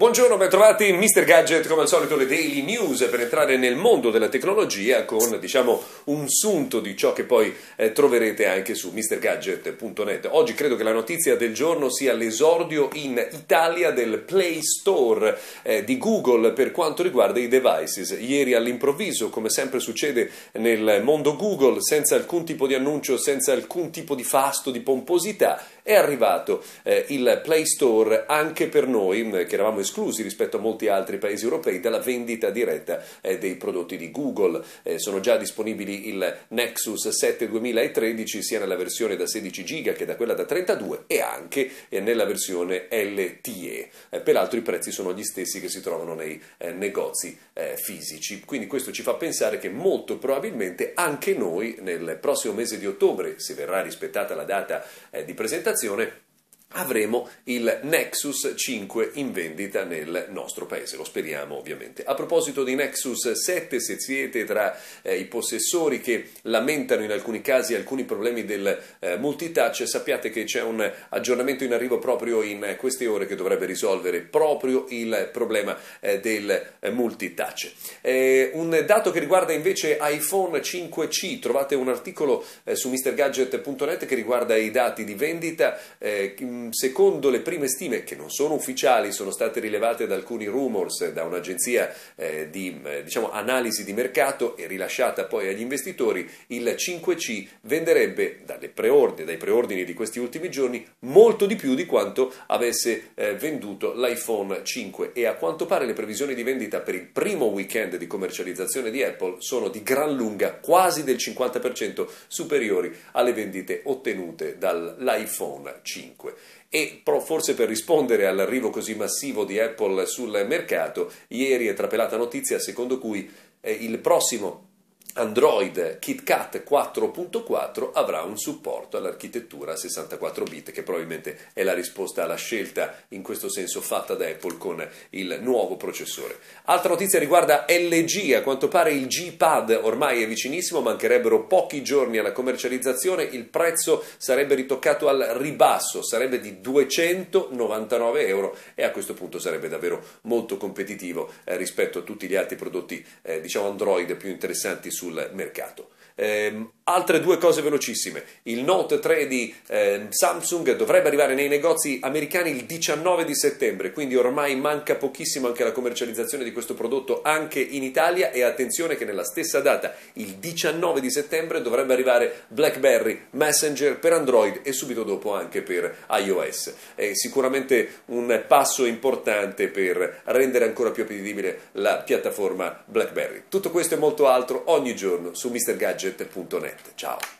Buongiorno, bentrovati in Mr. Gadget, come al solito le Daily News per entrare nel mondo della tecnologia con diciamo un sunto di ciò che poi eh, troverete anche su mrgadget.net. Oggi credo che la notizia del giorno sia l'esordio in Italia del Play Store eh, di Google per quanto riguarda i devices. Ieri all'improvviso, come sempre succede nel mondo Google, senza alcun tipo di annuncio, senza alcun tipo di fasto, di pomposità, è arrivato eh, il Play Store anche per noi eh, che eravamo in esclusi rispetto a molti altri paesi europei dalla vendita diretta eh, dei prodotti di Google. Eh, sono già disponibili il Nexus 7 2013 sia nella versione da 16 giga che da quella da 32 e anche eh, nella versione LTE. Eh, peraltro i prezzi sono gli stessi che si trovano nei eh, negozi eh, fisici. Quindi questo ci fa pensare che molto probabilmente anche noi nel prossimo mese di ottobre, se verrà rispettata la data di presentazione, avremo il Nexus 5 in vendita nel nostro paese, lo speriamo ovviamente. A proposito di Nexus 7, se siete tra eh, i possessori che lamentano in alcuni casi alcuni problemi del eh, multitouch, sappiate che c'è un aggiornamento in arrivo proprio in queste ore che dovrebbe risolvere proprio il problema eh, del eh, multitouch. Eh, un dato che riguarda invece iPhone 5C, trovate un articolo eh, su mrgadget.net che riguarda i dati di vendita Ehm, secondo le prime stime, che non sono ufficiali, sono state rilevate da alcuni rumors, eh, da un'agenzia eh, di eh, diciamo, analisi di mercato e rilasciata poi agli investitori, il 5C venderebbe preordini, dai preordini di questi ultimi giorni molto di più di quanto avesse venduto l'iPhone 5 e a quanto pare le previsioni di vendita per il primo weekend di commercializzazione di Apple sono di gran lunga quasi del 50% superiori alle vendite ottenute dall'iPhone 5 e forse per rispondere all'arrivo così massivo di Apple sul mercato, ieri è trapelata notizia secondo cui eh, il prossimo Android KitKat 4.4 avrà un supporto all'architettura 64 bit che probabilmente è la risposta alla scelta in questo senso fatta da Apple con il nuovo processore. Altra notizia riguarda LG, a quanto pare il G-Pad ormai è vicinissimo, mancherebbero pochi giorni alla commercializzazione, il prezzo sarebbe ritoccato al ribasso, sarebbe di 299 euro e a questo punto sarebbe davvero molto competitivo eh, rispetto a tutti gli altri prodotti eh, diciamo Android più interessanti sul mercato. Eh, altre due cose velocissime. Il Note 3 di eh, Samsung dovrebbe arrivare nei negozi americani il 19 di settembre, quindi ormai manca pochissimo anche la commercializzazione di questo prodotto anche in Italia e attenzione che nella stessa data, il 19 di settembre, dovrebbe arrivare BlackBerry Messenger per Android e subito dopo anche per iOS. È sicuramente un passo importante per rendere ancora più appetibile la piattaforma BlackBerry. Tutto questo e molto altro ogni ogni giorno su mrgadget.net. Ciao!